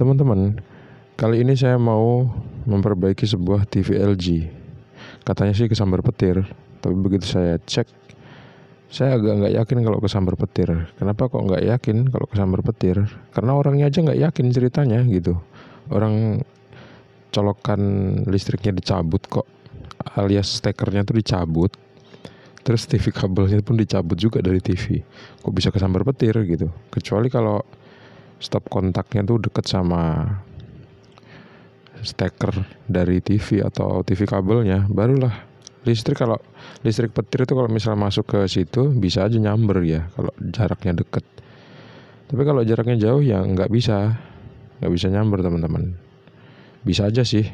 Teman-teman, kali ini saya mau memperbaiki sebuah TV LG. Katanya sih kesambar petir, tapi begitu saya cek, saya agak nggak yakin kalau kesambar petir. Kenapa kok nggak yakin kalau kesambar petir? Karena orangnya aja nggak yakin ceritanya gitu. Orang colokan listriknya dicabut kok, alias stekernya tuh dicabut. Terus TV kabelnya pun dicabut juga dari TV. Kok bisa kesambar petir gitu? Kecuali kalau stop kontaknya tuh deket sama steker dari TV atau TV kabelnya barulah listrik kalau listrik petir itu kalau misalnya masuk ke situ bisa aja nyamber ya kalau jaraknya deket tapi kalau jaraknya jauh ya nggak bisa nggak bisa nyamber teman-teman bisa aja sih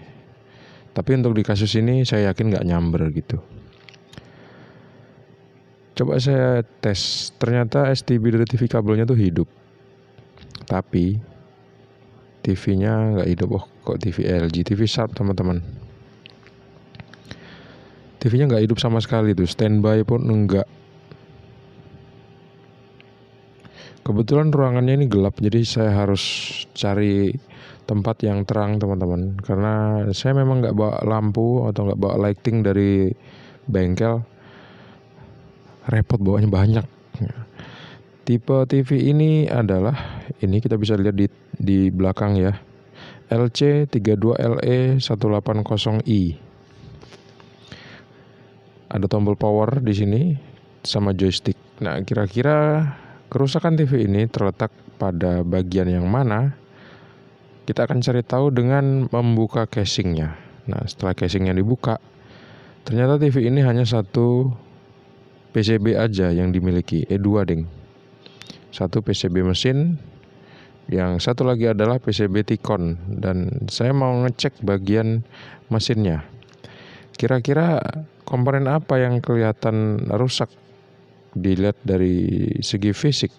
tapi untuk di kasus ini saya yakin nggak nyamber gitu coba saya tes ternyata STB dari TV kabelnya tuh hidup tapi TV-nya nggak hidup oh kok TV LG TV Sharp teman-teman TV-nya nggak hidup sama sekali tuh standby pun enggak kebetulan ruangannya ini gelap jadi saya harus cari tempat yang terang teman-teman karena saya memang nggak bawa lampu atau nggak bawa lighting dari bengkel repot bawanya banyak Tipe TV ini adalah ini kita bisa lihat di di belakang ya. LC32LE180i. Ada tombol power di sini sama joystick. Nah, kira-kira kerusakan TV ini terletak pada bagian yang mana? Kita akan cari tahu dengan membuka casingnya. Nah, setelah casingnya dibuka, ternyata TV ini hanya satu PCB aja yang dimiliki, E2 ding satu PCB mesin, yang satu lagi adalah PCB Tikon dan saya mau ngecek bagian mesinnya. Kira-kira komponen apa yang kelihatan rusak dilihat dari segi fisik?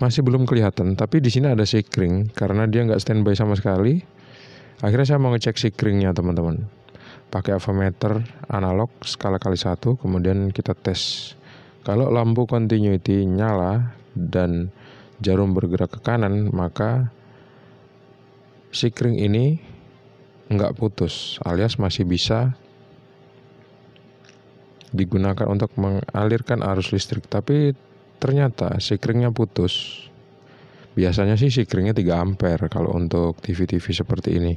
Masih belum kelihatan, tapi di sini ada sikring karena dia nggak standby sama sekali. Akhirnya saya mau ngecek sikringnya teman-teman pakai avometer analog skala kali satu kemudian kita tes kalau lampu continuity nyala dan jarum bergerak ke kanan maka sikring ini nggak putus alias masih bisa digunakan untuk mengalirkan arus listrik tapi ternyata sikringnya putus biasanya sih sikringnya 3 ampere kalau untuk TV-TV seperti ini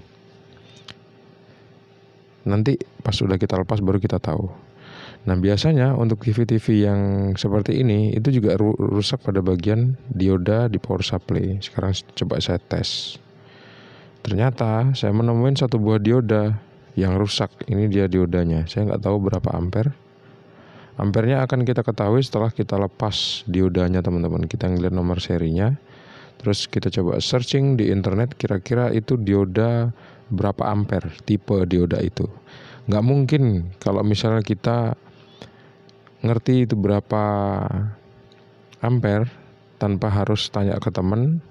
nanti pas sudah kita lepas baru kita tahu. Nah biasanya untuk TV-TV yang seperti ini itu juga rusak pada bagian dioda di power supply. Sekarang coba saya tes. Ternyata saya menemuin satu buah dioda yang rusak. Ini dia diodanya. Saya nggak tahu berapa ampere. Ampernya akan kita ketahui setelah kita lepas diodanya teman-teman. Kita ngeliat nomor serinya Terus kita coba searching di internet kira-kira itu dioda berapa ampere tipe dioda itu. Nggak mungkin kalau misalnya kita ngerti itu berapa ampere tanpa harus tanya ke teman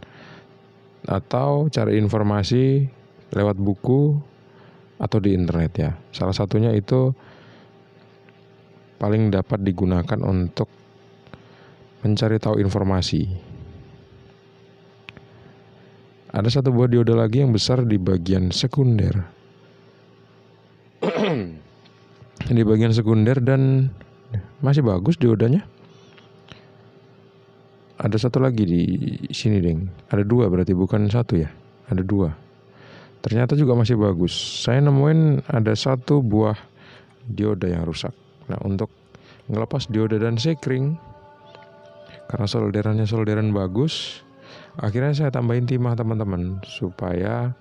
atau cari informasi lewat buku atau di internet ya. Salah satunya itu paling dapat digunakan untuk mencari tahu informasi. Ada satu buah dioda lagi yang besar di bagian sekunder. di bagian sekunder dan masih bagus diodanya. Ada satu lagi di sini, ding. Ada dua berarti bukan satu ya. Ada dua. Ternyata juga masih bagus. Saya nemuin ada satu buah dioda yang rusak. Nah, untuk ngelepas dioda dan sekring karena solderannya solderan bagus, akhirnya saya tambahin timah teman-teman supaya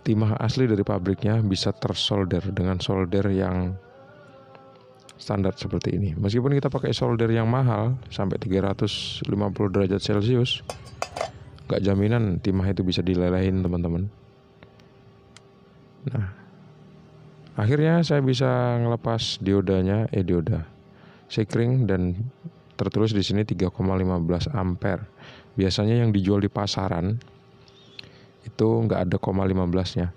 timah asli dari pabriknya bisa tersolder dengan solder yang standar seperti ini. Meskipun kita pakai solder yang mahal sampai 350 derajat Celcius, gak jaminan timah itu bisa dilelehin teman-teman. Nah, akhirnya saya bisa ngelepas diodanya, eh dioda, sekring dan tertulis di sini 3,15 ampere. Biasanya yang dijual di pasaran itu nggak ada koma 15-nya.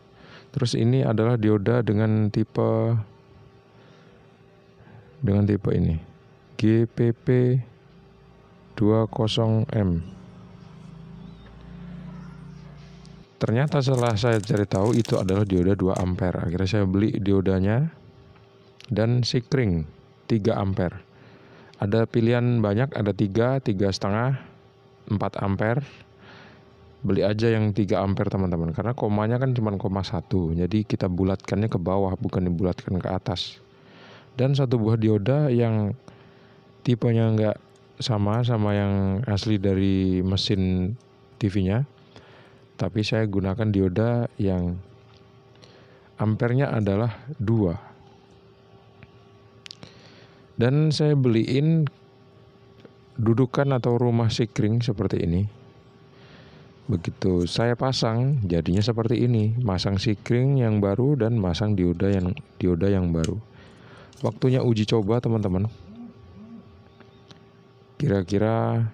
Terus ini adalah dioda dengan tipe dengan tipe ini. GPP 20M. Ternyata setelah saya cari tahu itu adalah dioda 2 ampere. Akhirnya saya beli diodanya dan sikring 3 ampere. Ada pilihan banyak, ada tiga, tiga setengah, empat ampere. Beli aja yang tiga ampere teman-teman karena komanya kan cuma koma satu. Jadi kita bulatkannya ke bawah bukan dibulatkan ke atas. Dan satu buah dioda yang tipenya nggak sama sama yang asli dari mesin TV-nya. Tapi saya gunakan dioda yang ampernya adalah dua dan saya beliin dudukan atau rumah sikring seperti ini begitu saya pasang jadinya seperti ini masang sikring yang baru dan masang dioda yang dioda yang baru waktunya uji coba teman-teman kira-kira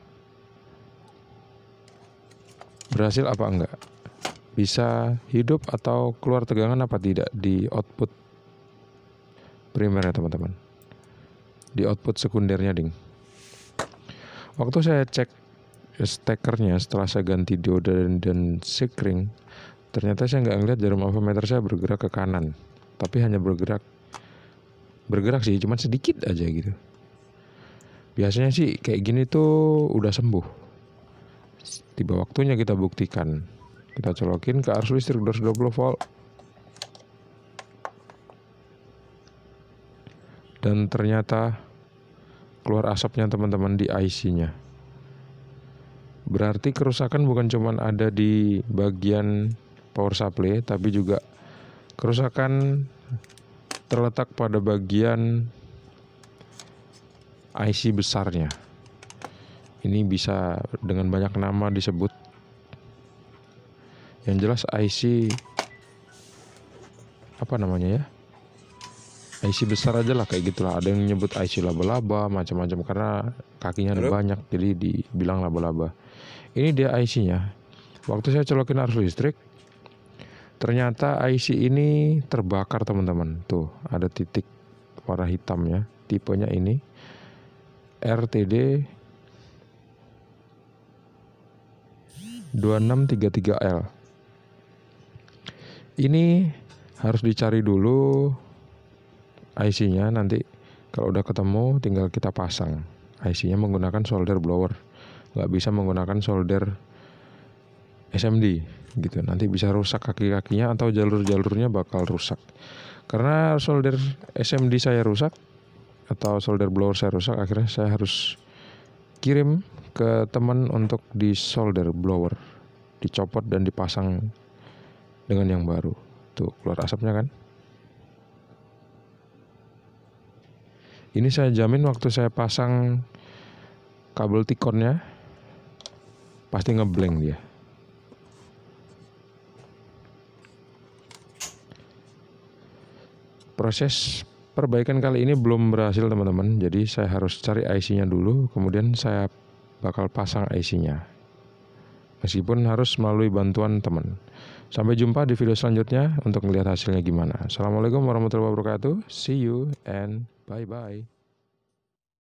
berhasil apa enggak bisa hidup atau keluar tegangan apa tidak di output primernya teman-teman di output sekundernya ding. Waktu saya cek stekernya setelah saya ganti dioda dan, dan sekring, ternyata saya nggak ngeliat jarum avometer saya bergerak ke kanan, tapi hanya bergerak bergerak sih, cuman sedikit aja gitu. Biasanya sih kayak gini tuh udah sembuh. Tiba waktunya kita buktikan. Kita colokin ke arus listrik 220 volt dan ternyata keluar asapnya teman-teman di IC-nya. Berarti kerusakan bukan cuma ada di bagian power supply tapi juga kerusakan terletak pada bagian IC besarnya. Ini bisa dengan banyak nama disebut. Yang jelas IC apa namanya ya? IC besar aja lah kayak gitulah ada yang nyebut IC laba-laba macam-macam karena kakinya ada banyak jadi dibilang laba-laba ini dia IC-nya waktu saya colokin arus listrik ternyata IC ini terbakar teman-teman tuh ada titik warna hitamnya tipenya ini RTD 2633L ini harus dicari dulu IC-nya nanti kalau udah ketemu tinggal kita pasang. IC-nya menggunakan solder blower. Nggak bisa menggunakan solder SMD gitu. Nanti bisa rusak kaki-kakinya atau jalur-jalurnya bakal rusak. Karena solder SMD saya rusak atau solder blower saya rusak, akhirnya saya harus kirim ke teman untuk di solder blower, dicopot dan dipasang dengan yang baru. Tuh, keluar asapnya kan? Ini saya jamin waktu saya pasang kabel tikonnya pasti ngeblank dia. Proses perbaikan kali ini belum berhasil teman-teman, jadi saya harus cari IC-nya dulu, kemudian saya bakal pasang IC-nya. Meskipun harus melalui bantuan teman. Sampai jumpa di video selanjutnya untuk melihat hasilnya gimana. Assalamualaikum warahmatullahi wabarakatuh. See you and Bye bye.